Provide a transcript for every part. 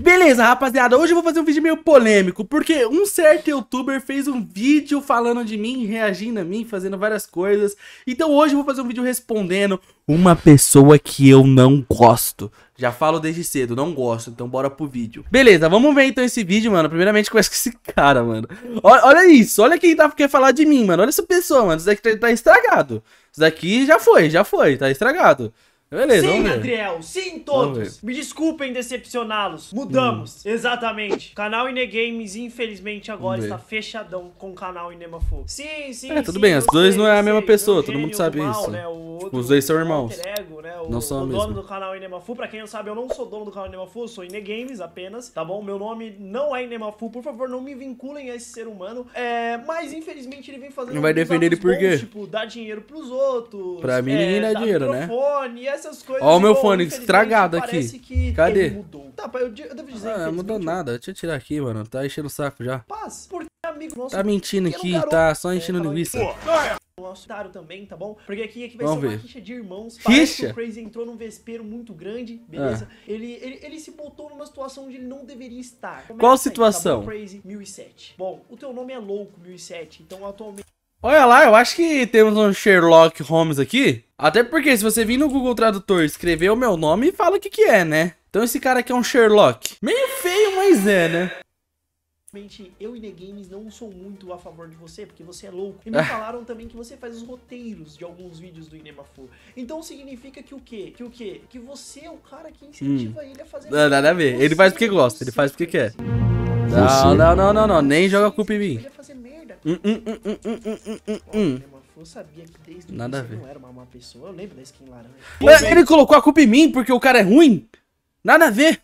Beleza, rapaziada, hoje eu vou fazer um vídeo meio polêmico, porque um certo youtuber fez um vídeo falando de mim, reagindo a mim, fazendo várias coisas. Então hoje eu vou fazer um vídeo respondendo uma pessoa que eu não gosto. Já falo desde cedo, não gosto, então bora pro vídeo. Beleza, vamos ver então esse vídeo, mano. Primeiramente, conhece esse cara, mano. Olha, olha isso, olha quem tá, quer falar de mim, mano. Olha essa pessoa, mano. Isso daqui tá, tá estragado. Isso daqui já foi, já foi, tá estragado. Beleza, Sim, Adriel, sim, todos. Me desculpem decepcioná-los. Mudamos. Hum. Exatamente. Canal canal Inegames, infelizmente, agora está fechadão com o canal InemaFu. Sim, sim. É, tudo sim, bem, os dois não é a mesma sei, pessoa, todo mundo sabe mal, isso. Né? Outro, os dois são irmãos. Ego, né? o, não são o dono do canal Inemafu, pra quem não sabe, eu não sou dono do canal Inemafu, eu sou Inegames apenas, tá bom? Meu nome não é Inemafu, por favor, não me vinculem a esse ser humano. É, mas infelizmente ele vem fazendo. Não vai defender ele por quê? Bons, tipo, dar dinheiro pros outros. Pra mim, é, ninguém dá dinheiro, né? E essas coisas. Ó, o meu fone estragado aqui. Cadê? Mudou. Tá, eu, eu devo dizer. Ah, não mudou nada. Deixa eu tirar aqui, mano. Tá enchendo o saco já. Paz, porque amigo nosso. Tá mentindo aqui, garoto. tá só enchendo é, linguiça. É. nosso Taro também, tá bom? Porque aqui, aqui é vai Vamos ser uma ver. rixa de irmãos. Parece o Crazy entrou num vespeiro muito grande, beleza? Ah. Ele, ele, ele se botou numa situação onde ele não deveria estar. É Qual situação? Tá aí, tá bom, Crazy 1007. Bom, o teu nome é louco 1007, então atualmente Olha lá, eu acho que temos um Sherlock Holmes aqui. Até porque se você vir no Google Tradutor escrever o meu nome, fala o que que é, né? Então esse cara aqui é um Sherlock. Meio feio, mas é, né? eu e The Games não sou muito a favor de você, porque você é louco. E me ah. falaram também que você faz os roteiros de alguns vídeos do Inemafu. Então significa que o quê? Que o quê? Que você é o cara que incentiva hum. ele a fazer... Não, nada a ver. Ele faz porque gosta, ele faz porque quer. Não, não, não, não, não. Nem joga a culpa em mim. Nada a ver. ele colocou a culpa em mim porque o cara é ruim? Nada a ver.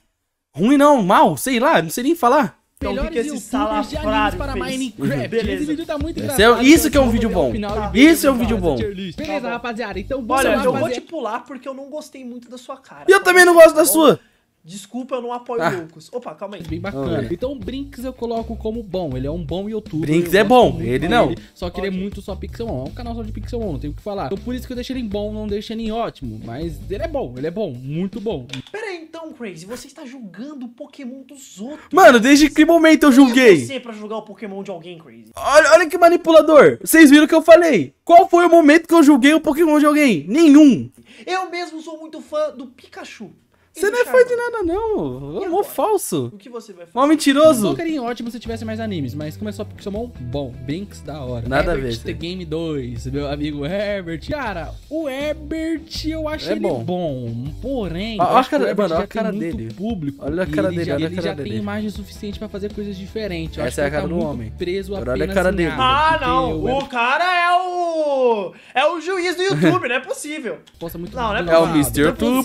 Ruim não, mal, sei lá, não sei nem falar. Então fica esse salafrário para Minecraft. Beleza. Esse vídeo tá muito é engraçado. É, isso que é um vídeo bom. Isso é um vídeo bom. Beleza, rapaziada. Então, Olha, eu vou te pular porque eu não gostei muito da sua cara. E eu também não gosto da sua. Desculpa, eu não apoio ah. loucos. Opa, calma aí. Bem ah, bacana. É. Então o Brinks eu coloco como bom. Ele é um bom youtuber. Brinks é bom, ele não. Ele, só que okay. ele é muito só Pixelmon. É um canal só de Pixelmon, não tenho o que falar. Então por isso que eu deixo ele em bom, não deixo ele em ótimo. Mas ele é bom, ele é bom, muito bom. Pera aí então, Crazy, você está julgando o Pokémon dos outros. Mano, desde que momento eu julguei? Quem é você julgar o Pokémon de alguém, Crazy? Olha, olha que manipulador. Vocês viram o que eu falei. Qual foi o momento que eu julguei o Pokémon de alguém? Nenhum. Eu mesmo sou muito fã do Pikachu. Você não é fã de nada, não. É um falso. O que você vai fazer? Um mentiroso. Não seria ótimo se tivesse mais animes, mas começou a Pokémon bom. Brinks da hora. Nada Herbert a ver. The Game 2, meu amigo Herbert. Cara, o Herbert eu achei é bom. ele bom. Porém, ah, olha a cara, mano, olha a cara dele. Público, olha a cara dele, já, olha a cara já tem imagem suficiente pra fazer coisas diferentes. Eu Essa é a cara tá do homem. Preso apenas olha a cara dele. Ah, não. O cara é o. É o juiz do YouTube, não é possível. Posta muito Não, não é possível. É o Mr.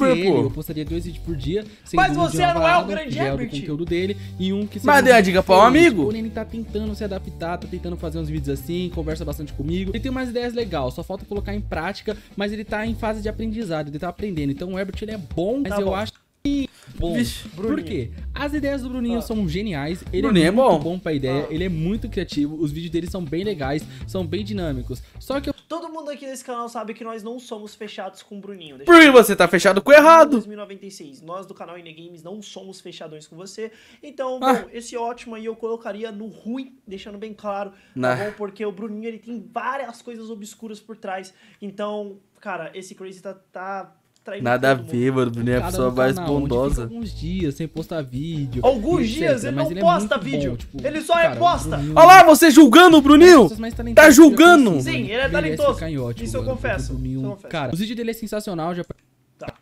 YouTuber, pô. Eu postaria dois vídeos vídeo por dia. Mas você não é o grande é Herbert. Do conteúdo dele e um que... Mas deu a dica pra um amigo. O Nene tá tentando se adaptar, tá tentando fazer uns vídeos assim, conversa bastante comigo. Ele tem umas ideias legais, só falta colocar em prática, mas ele tá em fase de aprendizado, ele tá aprendendo. Então o Herbert, ele é bom, tá mas tá eu bom. acho que... Bom, Vixe, por quê? As ideias do Bruninho ah. são geniais, ele é Bruninho é muito é bom. bom pra ideia, ah. ele é muito criativo, os vídeos dele são bem legais, são bem dinâmicos. Só que eu Todo mundo aqui nesse canal sabe que nós não somos fechados com o Bruninho. Deixa Bruninho, você tá fechado com errado. 2096. Nós do canal Ine Games não somos fechadões com você. Então, ah. bom, esse ótimo aí eu colocaria no ruim, deixando bem claro, tá né. bom? Porque o Bruninho ele tem várias coisas obscuras por trás. Então, cara, esse Crazy tá, tá Nada a ver, mano. O Bruninho é a pessoa tá mais bondosa. Alguns dias sem postar vídeo. Alguns dias ele não é posta vídeo. Tipo, ele só reposta. Olha lá, você julgando o Bruninho. Tá julgando. Sim, ele é talentoso. Isso eu confesso. Cara, o vídeo dele é sensacional. Já Tá.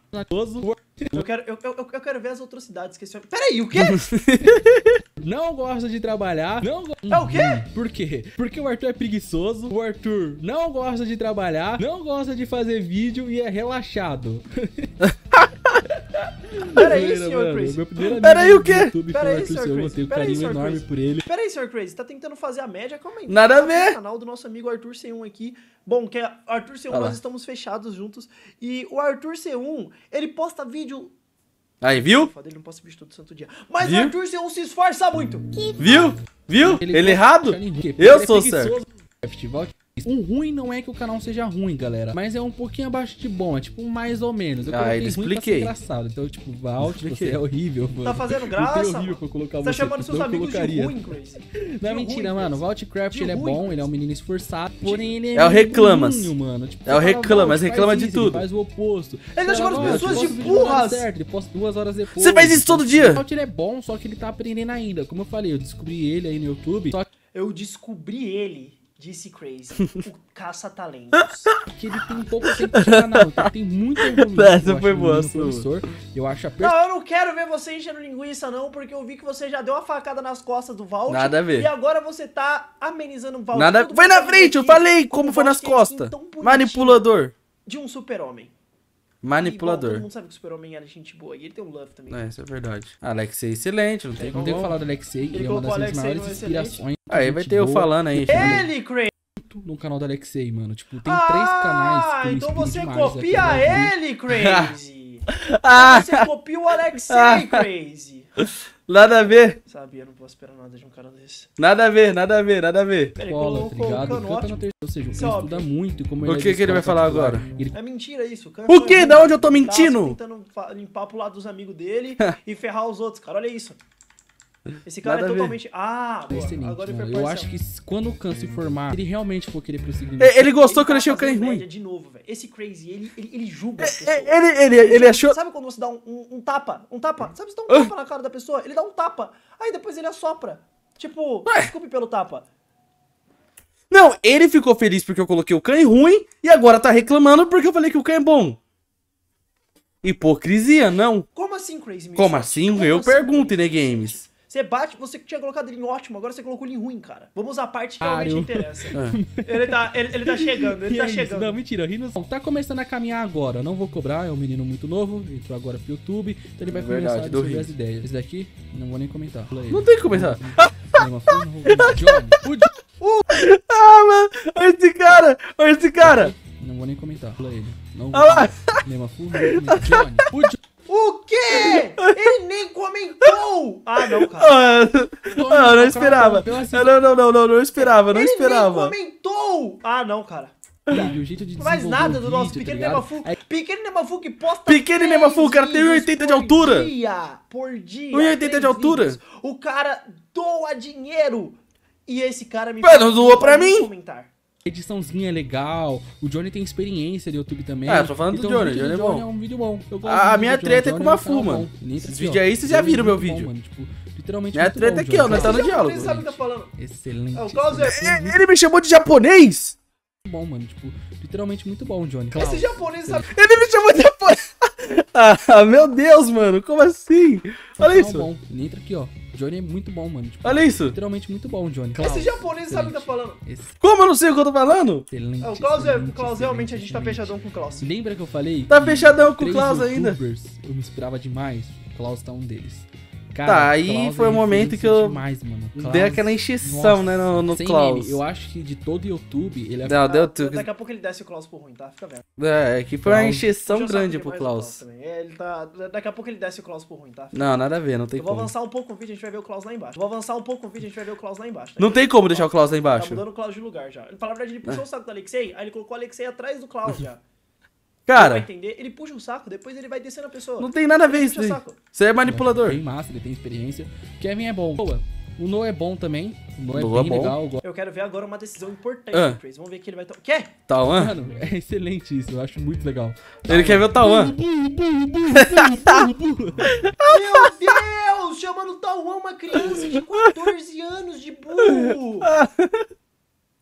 Eu quero, eu, eu, eu, quero ver as atrocidades que esse homem. Peraí, o quê? não gosta de trabalhar. Não go... É o quê? Hum, por quê? Porque o Arthur é preguiçoso, o Arthur não gosta de trabalhar, não gosta de fazer vídeo e é relaxado. Peraí, senhor Crazy. Peraí, o quê? Peraí, senhor Crazy. Eu enorme por ele. Peraí, senhor Crazy. Tá tentando fazer a média? Calma aí. Nada a ver. Tá canal do nosso amigo Arthur C1 aqui. Bom, que é Arthur C1, nós estamos fechados juntos. E o Arthur C1, ele posta vídeo Aí, viu? ele não pode santo dia. Mas viu? o Arthur se esforça muito. Viu? Viu? Ele, ele é errado? Eu é sou certo. O ruim não é que o canal seja ruim, galera, mas é um pouquinho abaixo de bom, é tipo mais ou menos. Eu ah, ele expliquei. engraçado. Então, tipo, Valt, você é horrível, mano. Tá fazendo graça? é horrível pra colocar você. Tá chamando seus amigos colocaria. de ruim, Chris. Não é de mentira, ruim, mano. Valt Craft, ele é bom, ele é um menino esforçado, porém ele é É o reclamas. Ruim, mano. Tipo, é o reclamas, reclama de tudo. Faz o oposto. Ele tá chamando as pessoas de burras. Certo, ele posta duas horas depois. Você faz isso todo dia. O Valt, ele é bom, só que ele tá aprendendo ainda. Como eu falei, eu descobri ele aí no YouTube, eu descobri ele disse Crazy, o caça-talentos. Porque ele tem um pouco tempo de canal, então tem muito evolução. Essa foi boa, professor. Eu acho Não, eu não quero ver você enchendo linguiça, não, porque eu vi que você já deu uma facada nas costas do Valt. Nada a ver. E agora você tá amenizando o Valt. Nada... Foi na frente, aqui, eu falei como, como foi nas é costas. Manipulador. De um super-homem. Manipulador. E, todo mundo sabe que o Super-Homem era gente boa. E ele tem um love também. É, isso é verdade. Alexei excelente, não tem, não tem que falar do Alexei. Ele, ele é uma das minhas maiores inspirações. Aí vai ter boa. eu falando aí. Ele, Craig! no canal do Alexei, mano. Tipo, tem ah, três canais Ah, então você copia né? ele, Crazy! ah, então você copia o Alexei, ah. Crazy! Nada a ver. Sabia, não posso esperar nada de um cara desse. Nada a ver, nada a ver, nada a ver. Cola, colocou tá ligado? O Canta não tem... Ou seja, o é Canta estuda muito. Como o é que, é que ele vai falar agora? Ele... É mentira isso. O, o que? Da onde eu tô mentindo? Tentando limpar pro lado dos amigos dele e ferrar os outros, cara. Olha isso. Esse cara é Nada é totalmente. Ah, boa. É agora mano. Eu acho que quando o Khan se formar, ele realmente for querer prosseguir. Ele, é, ele gostou ele que eu achei o Khan ruim. De novo, velho. Esse crazy, ele, ele, ele julga. ele, ele, ele, ele achou. Sabe quando você dá um, um, um tapa? Um tapa? Sabe, você dá um ah. tapa na cara da pessoa? Ele dá um tapa. Aí depois ele assopra. Tipo, Ué. desculpe pelo tapa. Não, ele ficou feliz porque eu coloquei o Khan ruim e agora tá reclamando porque eu falei que o Khan é bom. Hipocrisia, não? Como assim, Crazy Como assim? Como eu assim, pergunto, né, Games. Você bate, você tinha colocado ele em ótimo, agora você colocou ele em ruim, cara. Vamos à parte que realmente Ario. interessa. É. Ele, tá, ele, ele tá chegando, ele que tá é chegando. Isso? Não, mentira, Rinos. Bom, tá começando a caminhar agora, não vou cobrar, é um menino muito novo, entrou agora pro YouTube, então ele vai Verdade, começar a descobrir as ideias. Esse daqui, não vou nem comentar. Não tem que começar. Ah, mano, olha esse cara, olha esse cara. Não vou nem comentar, pula ele. Não vou. Ah, Nema Johnny. O Johnny. O quê? Ele nem comentou! Ah, não, cara. Ah, não ah, esperava. Não, não, não, não, não esperava, não esperava. Ele nem comentou! Ah, não, cara. Filho, jeito de Mais nada do nosso tá pequeno tá Nemafu. É... Pequeno Nemafu que posta. Pequeno Nemafu, o cara tem 1,80 de altura. Por dia, por dia. 1,80 de altura. O cara doa dinheiro. E esse cara me. Mano, doou pra mim. Comentar ediçãozinha é legal. O Johnny tem experiência de YouTube também. Ah, eu tô falando então, do Johnny. O é Johnny, é bom. é um vídeo bom. a do minha do treta é com uma fuma. Esses vídeos aí vocês já viram meu vídeo. Bom, mano. Tipo, literalmente. Minha treta bom, é aqui, ó. Nós tá no diálogo. Excelente. Ele, ele me chamou de japonês? bom, mano. Tipo, literalmente muito bom, Johnny. Claro. Esse japonês sabe. Ele me chamou de japonês. ah, meu Deus, mano. Como assim? Olha isso. Bom. Ele entra aqui, ó. Johnny é muito bom, mano. Tipo, Olha isso. Literalmente muito bom, Johnny. Klaus, Esse japonês sabe o que tá falando. Esse... Como eu não sei o que eu tô falando? Excelente. É, o Klaus, é, o Klaus realmente a gente tá fechadão com o Klaus. Lembra que eu falei? Tá fechadão com o Klaus ainda. Eu me esperava demais. O Klaus tá um deles. Cara, tá, aí foi o momento que eu demais, Klaus, dei aquela encheção, né, no, no Klaus. Meme, eu acho que de todo o YouTube, ele é... Não, deu tudo. Daqui a pouco ele desce o Klaus por ruim, tá? Fica vendo. É, é que foi Klaus. uma encheção grande pro Klaus. Klaus é, ele tá... Daqui a pouco ele desce o Klaus por ruim, tá? Fica não, nada a ver, não tem eu como. vou avançar um pouco o vídeo, a gente vai ver o Klaus lá embaixo. Eu vou avançar um pouco o vídeo, a gente vai ver o Klaus lá embaixo. Tá não tem como deixar o Klaus lá tá embaixo. Tá mudando o Klaus de lugar já. na verdade, ele puxou o saco do Alexei, aí ele colocou o Alexei atrás do Klaus já. Cara. Ele vai entender, ele puxa um saco, depois ele vai descendo a pessoa. Não tem nada a ver isso daí. Você é manipulador. Ele é tem massa, ele tem experiência. Kevin é bom. Boa. O No é bom também. O No, é, é bem é legal. Eu quero ver agora uma decisão importante ah. do Vamos ver que ele vai tomar. Quê? Tauan? Mano, é excelente isso. Eu acho muito legal. Ele Tauan. quer ver o Tauan. Meu Deus! Chamando o Tauan uma criança de 14 anos de burro.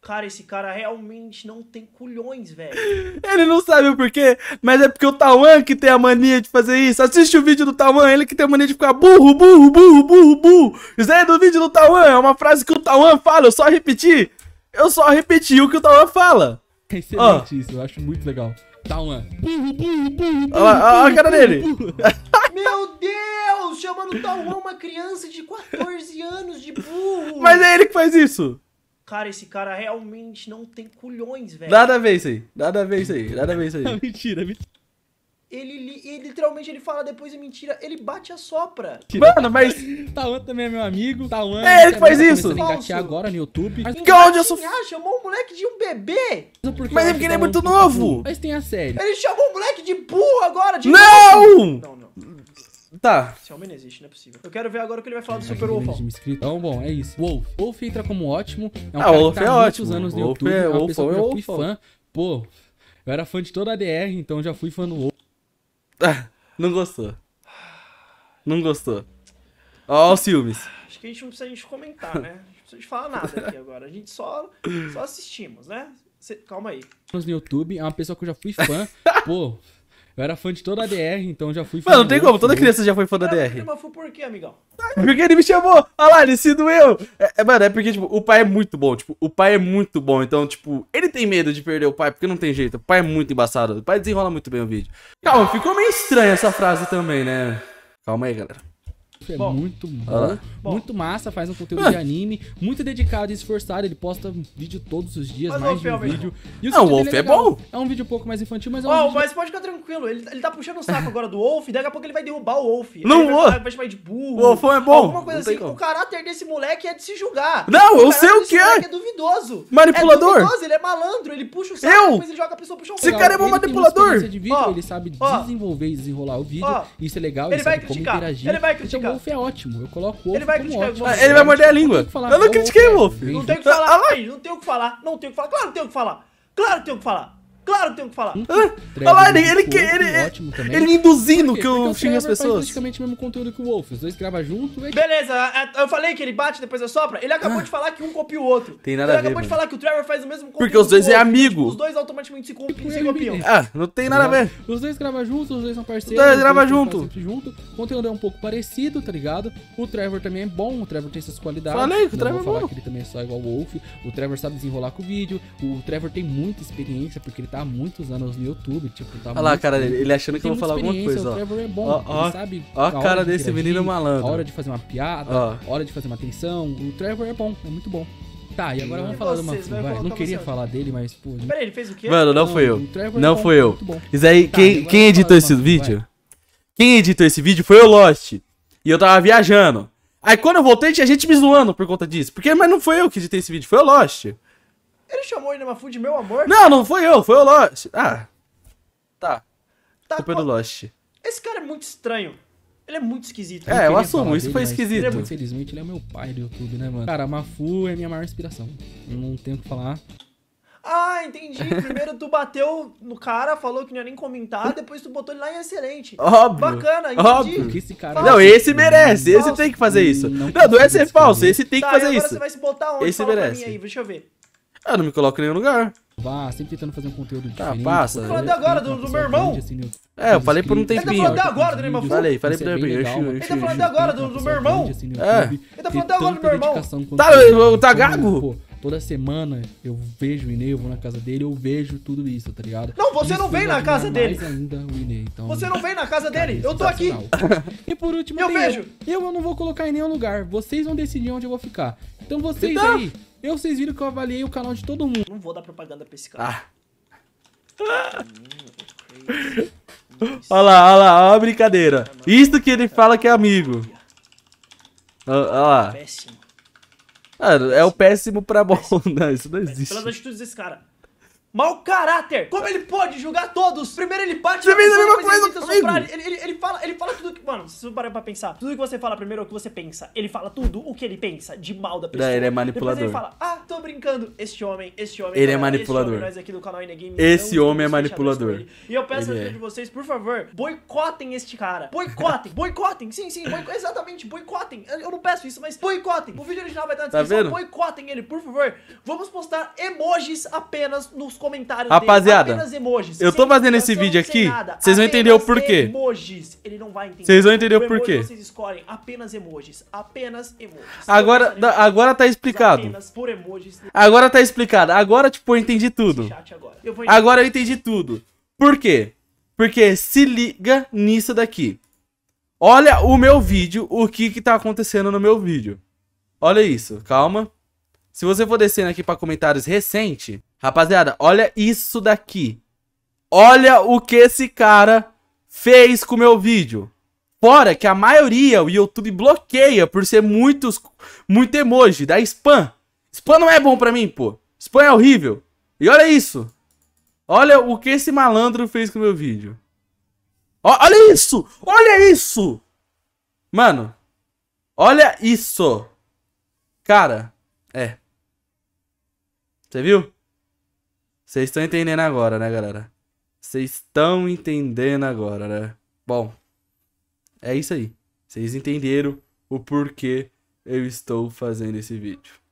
Cara, esse cara realmente não tem culhões, velho. Ele não sabe o porquê, mas é porque o Tawan que tem a mania de fazer isso. Assiste o vídeo do Tawan, ele que tem a mania de ficar burro, burro, burro, burro, burro. Isso aí é do vídeo do Tawan, é uma frase que o Tawan fala, eu só repeti. Eu só repeti o que o Tawan fala. É excelente oh. isso, eu acho muito legal. Tawan. Burro, burro, burro, Olha a cara dele. Meu Deus, chamando Tawan uma criança de 14 anos de burro. Mas é ele que faz isso. Cara, esse cara realmente não tem culhões, velho. Nada a ver isso aí. Nada a ver isso aí. Nada a ver isso aí. mentira, mentira. Ele, ele, literalmente ele fala depois é mentira, ele bate a sopra. Mano, mas. Tauan também é meu amigo. Tauan. É, ele faz tá isso. Engatear agora no YouTube. Mas que onde eu assim, sou. Ah, chamou um moleque de um bebê. Mas é porque é ele é tá muito novo. Mas tem a série. Ele chamou um moleque de burro agora. De não! Não, não. Tá. Esse homem não existe, não é possível. Eu quero ver agora o que ele vai falar do Super Wolf. Então, bom, é isso. Wolf. Wolf entra como ótimo. É um ah, cara Wolf que tá é ótimo. anos no Wolf YouTube. É, é uma Wolf, pessoa que eu fui fã. Pô, eu era fã de toda a DR, então já fui fã do Wolf. Ah, não gostou. Não gostou. Ó, os filmes. Acho que a gente não precisa a gente comentar, né? A gente não precisa falar nada aqui agora. A gente só, só assistimos, né? Cê, calma aí. No YouTube, é uma pessoa que eu já fui fã. Pô, eu era fã de toda a DR, então já fui fã. Mano, não tem como, toda criança já foi fã da DR. Mas foi por quê, amigão? Porque ele me chamou. Olha lá, ele se doeu. É, é, mano, é porque, tipo, o pai é muito bom. Tipo, o pai é muito bom. Então, tipo, ele tem medo de perder o pai, porque não tem jeito. O pai é muito embaçado. O pai desenrola muito bem o vídeo. Calma, ficou meio estranha essa frase também, né? Calma aí, galera. É bom, muito bom, muito massa, faz um conteúdo de anime, muito dedicado e esforçado. Ele posta vídeo todos os dias, mas mais de um é vídeo. E o não, o Wolf é, é, bom. É um vídeo um pouco mais infantil, mas é um oh, vídeo... Mas pode ficar tranquilo, ele, ele tá puxando o saco agora do Wolf, daqui a pouco ele vai derrubar o Wolf. Não, ele vai, vai chamar de burro. O Wolf é bom. Alguma coisa assim. O caráter desse moleque é de se julgar. Não, eu sei o que é. é duvidoso. Manipulador. É duvidoso, ele é malandro, ele puxa o saco, eu? depois ele joga a pessoa puxa o Esse cara é bom manipulador. Ele sabe desenvolver e desenrolar o vídeo, isso é legal. Ele vai criticar, ele vai criticar criticar. Wolf é ótimo. Eu coloco o Wolf ah, Ele vai criticar ótimo. Ele vai morder a língua. eu não, critiquei o é. Wolf. Não tem o que falar. não tem o que falar. Não tem o que falar. Claro que tem o que falar. Claro que tem o que falar. Claro que tenho que falar. Hum? Olha lá, ele, ele, que, ele, ele, induzindo que eu xingue as pessoas. praticamente o mesmo conteúdo que o Wolf. Os dois gravam junto. Beleza, é, é, eu falei que ele bate depois assopra. É ele acabou ah. de falar que um copia o outro. Tem nada a ver. Ele acabou de falar que o Trevor faz o mesmo conteúdo. Porque os dois é tipo, amigo. Os dois automaticamente se tipo, copiam. Ah, não tem nada a ver. Os dois gravam juntos, os dois são parceiros. Os dois gravam junto. junto. O conteúdo é um pouco parecido, tá ligado? O Trevor também é bom. O Trevor tem essas qualidades. Falei que o Trevor é bom. que ele também é só igual o Wolf. O Trevor sabe desenrolar com o vídeo. O Trevor tem muita experiência porque ele tá tá há muitos anos no YouTube, tipo, tá Olha lá a cara dele, ele achando que eu vou falar alguma coisa, ó. O Trevor é bom, ó, ó, sabe. Ó a, cara de desse menino malandro. A hora de fazer uma piada, ó. a hora de fazer uma atenção O Trevor é bom, é muito bom. Tá, e agora vamos falar do Max. Não queria você. falar dele, mas, pô. Peraí, ele fez o quê? Mano, não, foi eu. É não foi eu. Isso aí, tá, quem, quem editou esse vídeo? Quem editou esse vídeo foi o Lost. E eu tava viajando. Aí quando eu voltei, tinha gente me zoando por conta disso. Porque, mas não foi eu que editei esse vídeo, foi o Lost. Ele chamou o Inamafu de meu amor? Não, não foi eu, foi o Lost. Ah. Tá. tá Culpa é do Lost. Esse cara é muito estranho. Ele é muito esquisito. É, eu, assumo, isso dele, foi é esquisito. Ele é Infelizmente, ele é o meu pai do YouTube, né, mano? Cara, Mafu é minha maior inspiração. Não tenho o que falar. Ah, entendi. Primeiro tu bateu no cara, falou que não ia nem comentar, depois tu botou ele lá em excelente. Óbvio. Bacana, entendi. Óbvio. Que esse cara não, esse merece, esse falso. tem que fazer isso. Não, não, não é ser falso, esse tem tá, que fazer agora isso. Agora você vai se botar onde? Esse Fala merece. Pra mim aí, deixa eu ver. Ah, eu não me coloco em nenhum lugar. Bah, sempre tentando fazer um conteúdo tá, diferente. Tá, passa. Eu falando agora do, do meu irmão. Assim, né? É, eu falei por um tempinho. Ele tá falando agora do meu irmão. Falei, falei pro é tá meu irmão. Assim, é. Ele tá falando agora do meu irmão. É. Ele tá falando agora do meu irmão. Tá, tá gago? toda semana eu vejo o Inei, eu vou na casa dele, eu vejo tudo isso, tá ligado? Não, você isso não vem é na casa dele. Ainda o Inei, então... Você não vem na casa dele, eu tô aqui. e por último, eu vejo. Eu, não vou colocar em nenhum lugar. Vocês vão decidir onde eu vou ficar. Então vocês então, aí, eu, vocês viram que eu avaliei o canal de todo mundo. Não vou dar propaganda pra esse cara. Ah. olha lá, olha lá, olha a brincadeira. É, isso que ele fala que é amigo. Olha lá. É péssimo. Ah, é o péssimo pra bom. Não, isso não existe. Pelas atitudes desse cara mau caráter. Como ele pode julgar todos? Primeiro ele parte Você fez a mesma coisa ele, ele, ele, ele, fala, ele fala tudo que. Mano, se você parar pra pensar, tudo que você fala primeiro é o que você pensa. Ele fala tudo o que ele pensa de mal da pessoa. Não, ele é manipulador. Depois ele fala, ah, tô brincando. Este homem, este homem. Ele cara, é, é manipulador. Homem, nós é aqui do canal game. Esse homem é manipulador. E eu peço a ajuda é. de vocês, por favor, boicotem este cara. Boicotem, boicotem. Sim, sim, exatamente, boicotem. Eu não peço isso, mas boicotem. O vídeo original vai estar na tá descrição. Tá vendo? boicotem ele, por favor. Vamos postar emojis apenas nos comentários comentários Rapaziada, dele, apenas emojis. Eu tô fazendo esse vídeo aqui, vocês vão entender o porquê. Emojis, ele não vai entender. Vocês vão entender o, porquê. Vocês escolhem apenas emojis, apenas emojis. Agora, agora tá explicado. por emojis. Agora tá explicado. Agora tipo eu entendi tudo. Agora. Eu agora eu entendi tudo. Por quê? Porque se liga nisso daqui. Olha o meu vídeo, o que que tá acontecendo no meu vídeo. Olha isso, calma. Se você for descendo aqui para comentários recente, rapaziada, olha isso daqui. Olha o que esse cara fez com o meu vídeo. Fora que a maioria o YouTube bloqueia por ser muitos, muito emoji, Da spam. Spam não é bom pra mim, pô. Spam é horrível. E olha isso. Olha o que esse malandro fez com o meu vídeo. olha isso! Olha isso! Mano, olha isso. Cara, é. Você viu? Vocês estão entendendo agora, né, galera? Vocês estão entendendo agora, né? Bom, é isso aí. Vocês entenderam o porquê eu estou fazendo esse vídeo.